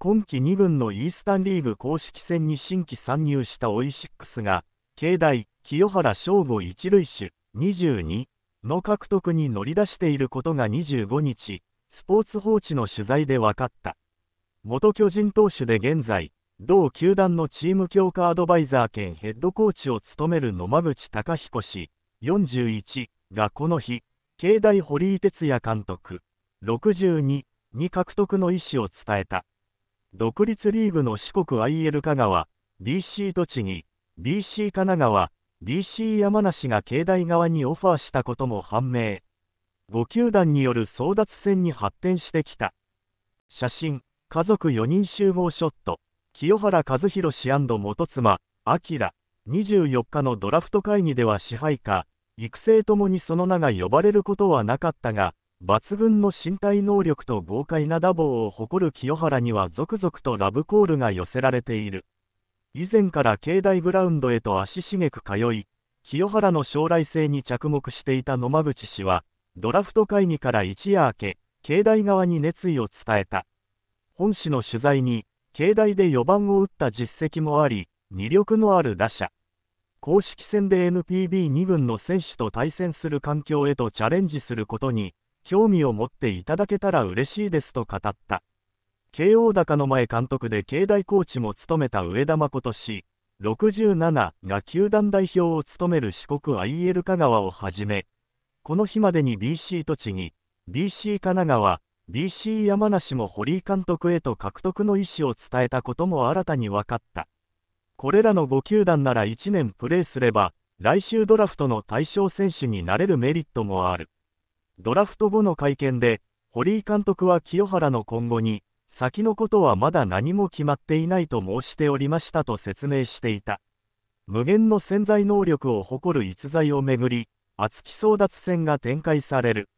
今季2軍のイースタンリーグ公式戦に新規参入したオイシックスが、境内、清原翔吾一塁手、22の獲得に乗り出していることが25日、スポーツ報知の取材で分かった。元巨人投手で現在、同球団のチーム強化アドバイザー兼ヘッドコーチを務める野間口貴彦氏、41がこの日、境内堀井哲也監督、62に獲得の意思を伝えた。独立リーグの四国 IL 香川、BC 栃木、BC 神奈川、BC 山梨が境内側にオファーしたことも判明。5球団による争奪戦に発展してきた。写真、家族4人集合ショット、清原和博氏元妻、明、24日のドラフト会議では支配下、育成ともにその名が呼ばれることはなかったが、抜群の身体能力と豪快な打棒を誇る清原には続々とラブコールが寄せられている。以前から境内グラウンドへと足しげく通い、清原の将来性に着目していた野間口氏は、ドラフト会議から一夜明け、境内側に熱意を伝えた。本誌の取材に、境内で4番を打った実績もあり、魅力のある打者。公式戦で NPB2 軍の選手と対戦する環境へとチャレンジすることに、興味を持っていただけたら嬉しいですと語った。慶応高の前監督で境内コーチも務めた上田誠氏、67が球団代表を務める四国 IL 香川をはじめ、この日までに BC 栃木、BC 神奈川、BC 山梨も堀井監督へと獲得の意思を伝えたことも新たに分かった。これらの5球団なら1年プレーすれば、来週ドラフトの対象選手になれるメリットもある。ドラフト後の会見で、堀井監督は清原の今後に、先のことはまだ何も決まっていないと申しておりましたと説明していた。無限の潜在能力を誇る逸材をめぐり、熱き争奪戦が展開される。